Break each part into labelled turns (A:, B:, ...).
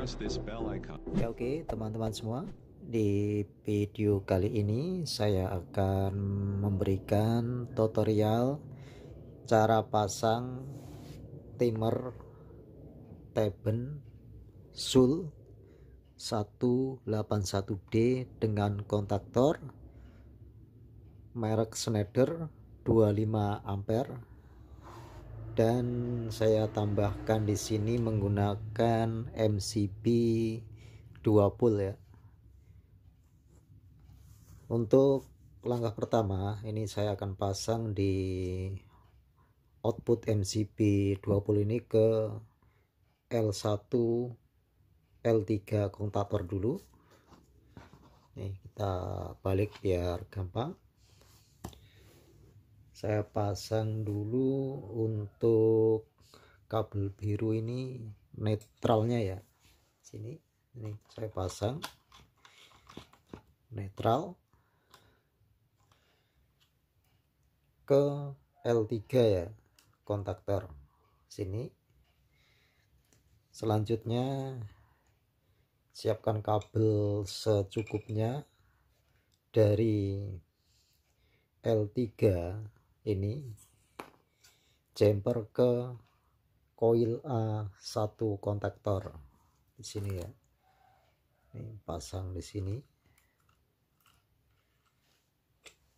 A: Ya oke okay, teman-teman semua di video kali ini saya akan memberikan tutorial cara pasang timer Teben Sul 181D dengan kontaktor merek Schneider 25 ampere dan saya tambahkan di sini menggunakan MCB 20 ya untuk langkah pertama ini saya akan pasang di output MCB 20 ini ke L1 L3 kontaktor dulu nih kita balik biar gampang saya pasang dulu untuk kabel biru ini netralnya ya sini ini saya pasang netral ke L3 ya kontaktor sini selanjutnya siapkan kabel secukupnya dari L3 ini jumper ke coil A1 kontaktor di sini ya ini pasang di sini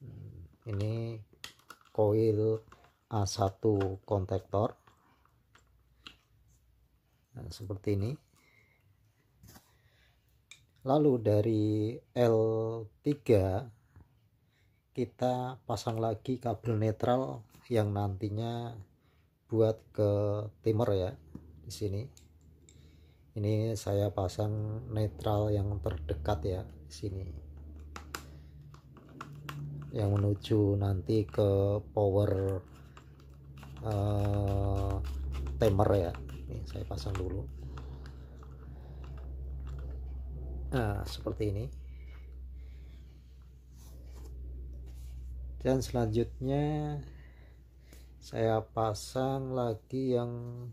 A: hmm, ini coil A1 kontaktor nah, seperti ini lalu dari L3 kita pasang lagi kabel netral yang nantinya buat ke timer ya di sini ini saya pasang netral yang terdekat ya di sini yang menuju nanti ke power uh, timer ya ini saya pasang dulu nah seperti ini dan selanjutnya saya pasang lagi yang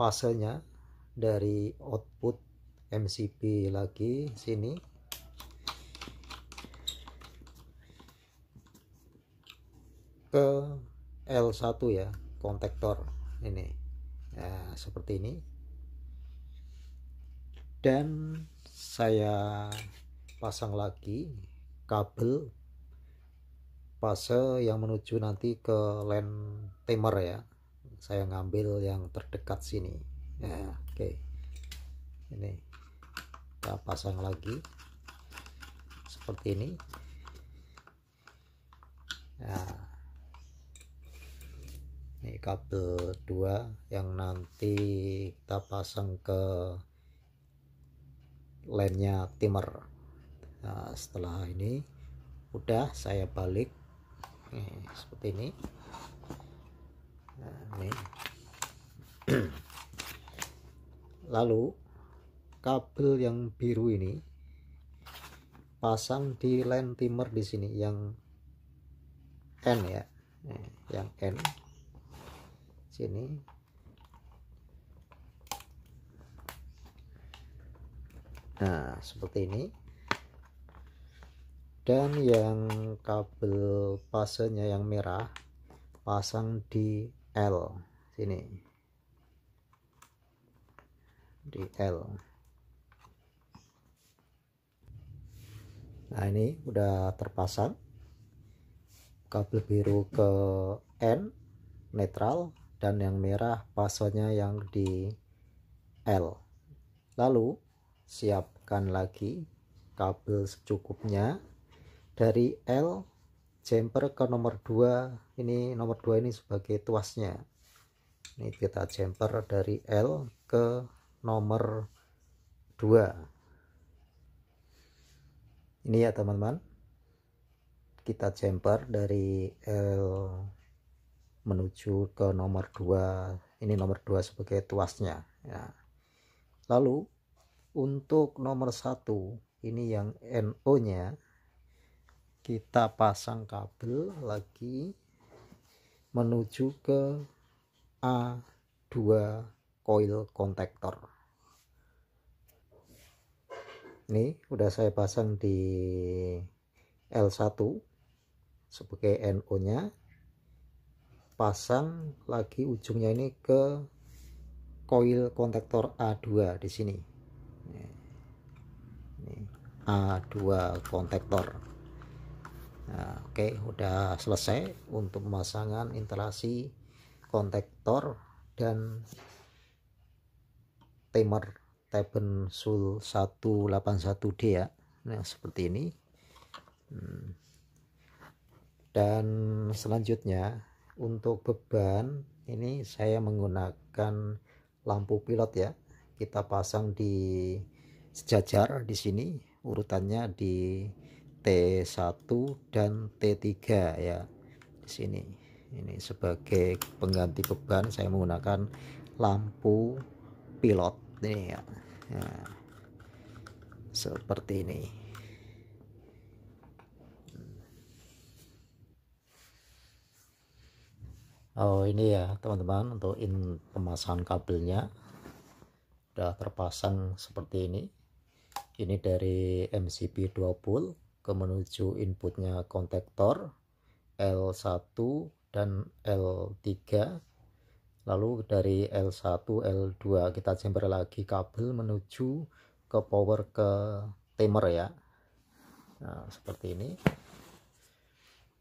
A: fasenya dari output MCB lagi sini ke L1 ya kontaktor ini ya, seperti ini dan saya pasang lagi kabel fase yang menuju nanti ke land timer ya saya ngambil yang terdekat sini ya oke okay. ini kita pasang lagi seperti ini nah ini kabel dua yang nanti kita pasang ke lainnya timer nah, setelah ini udah saya balik Nih, seperti ini nah, ini lalu kabel yang biru ini pasang di line timer di sini yang N ya nih, yang N sini nah seperti ini dan yang kabel pasenya yang merah pasang di L sini di L nah ini udah terpasang kabel biru ke N netral dan yang merah pasenya yang di L lalu siapkan lagi kabel secukupnya dari L jumper ke nomor 2 ini nomor 2 ini sebagai tuasnya ini kita jumper dari L ke nomor 2 ini ya teman-teman kita jumper dari L menuju ke nomor 2 ini nomor 2 sebagai tuasnya ya. lalu untuk nomor satu ini yang NO nya kita pasang kabel lagi menuju ke A2 coil kontaktor ini udah saya pasang di L1 sebagai NO nya pasang lagi ujungnya ini ke koil kontaktor A2 di sini. Ini A2 kontaktor. Nah, Oke, okay, udah selesai untuk pemasangan instalasi kontaktor dan timer Tiben Sul 181D ya. Nah, seperti ini. Hmm. Dan selanjutnya untuk beban ini saya menggunakan lampu pilot ya. Kita pasang di sejajar di sini, urutannya di T1 dan T3 ya di sini ini sebagai pengganti beban saya menggunakan lampu pilot ini ya Ya, seperti ini Oh ini ya teman-teman untuk in pemasangan kabelnya sudah terpasang seperti ini ini dari MCB 20 ke menuju inputnya kontaktor L1 dan L3 lalu dari L1 L2 kita jumper lagi kabel menuju ke power ke timer ya nah, seperti ini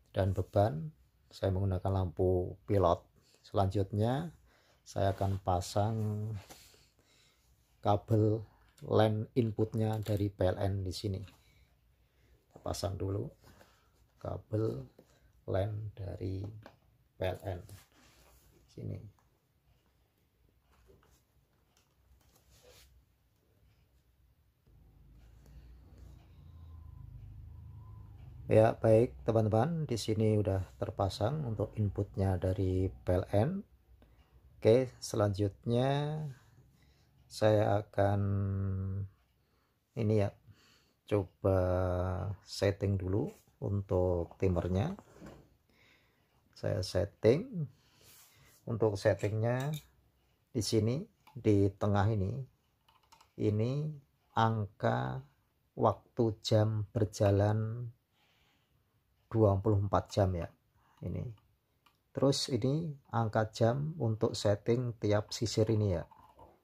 A: dan beban saya menggunakan lampu pilot selanjutnya saya akan pasang kabel LAN inputnya dari PLN di sini pasang dulu kabel LAN dari PLN sini Ya, baik teman-teman, di sini udah terpasang untuk inputnya dari PLN. Oke, selanjutnya saya akan ini ya, coba setting dulu untuk timernya saya setting untuk settingnya di sini di tengah ini ini angka waktu jam berjalan 24 jam ya ini terus ini angka jam untuk setting tiap sisir ini ya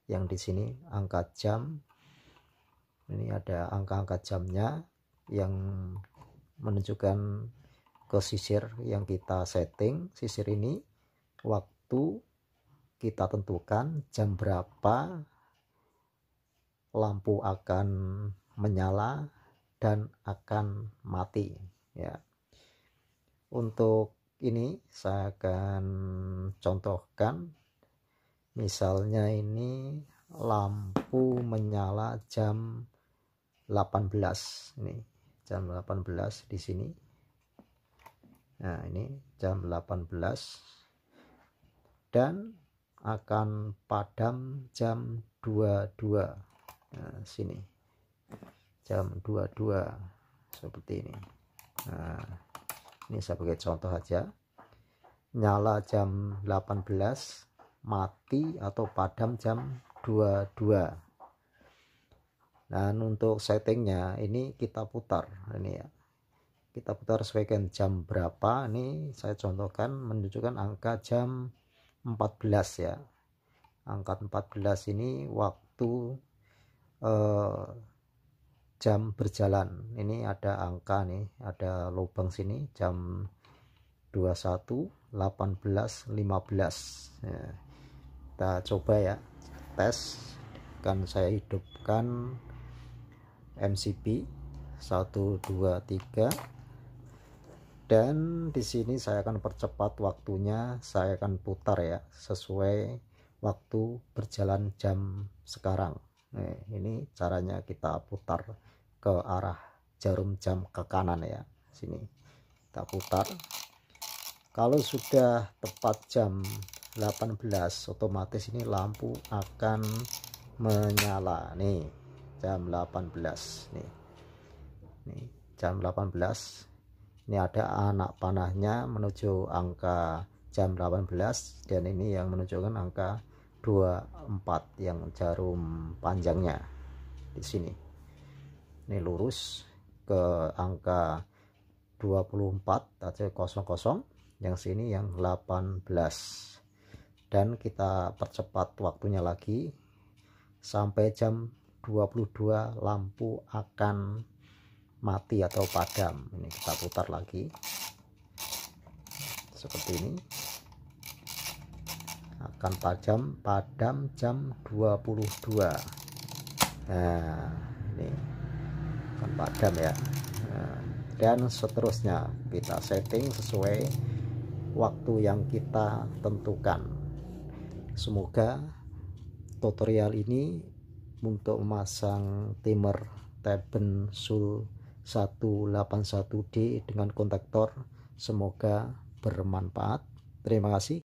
A: yang di sini angka jam ini ada angka-angka jamnya yang menunjukkan ke sisir yang kita setting sisir ini waktu kita tentukan jam berapa lampu akan menyala dan akan mati ya untuk ini saya akan contohkan misalnya ini lampu menyala jam 18 ini jam 18 di sini nah ini jam 18 dan akan padam jam 22 nah, sini jam 22 seperti ini nah, ini sebagai contoh aja nyala jam 18 mati atau padam jam 22 dan untuk settingnya ini kita putar ini ya kita putar sebagian jam berapa ini saya contohkan menunjukkan angka jam 14 ya angka 14 ini waktu eh, jam berjalan ini ada angka nih ada lubang sini jam 21 18 15 ya. kita coba ya tes kan saya hidupkan MCB 1 2 3 dan di sini saya akan percepat waktunya saya akan putar ya sesuai waktu berjalan jam sekarang nah, ini caranya kita putar ke arah jarum jam ke kanan ya sini kita putar kalau sudah tepat jam 18 otomatis ini lampu akan menyala nih jam 18 nih nih jam 18 ini ada anak panahnya menuju angka jam 18 dan ini yang menunjukkan angka 24 yang jarum panjangnya di sini ini lurus ke angka 24 atau 00 yang sini yang 18 dan kita percepat waktunya lagi sampai jam 22 lampu akan mati atau padam ini kita putar lagi seperti ini akan padam padam jam 22 nah ini akan padam ya nah, dan seterusnya kita setting sesuai waktu yang kita tentukan semoga tutorial ini untuk memasang timer Teben Sul 181D dengan kontaktor. Semoga bermanfaat. Terima kasih.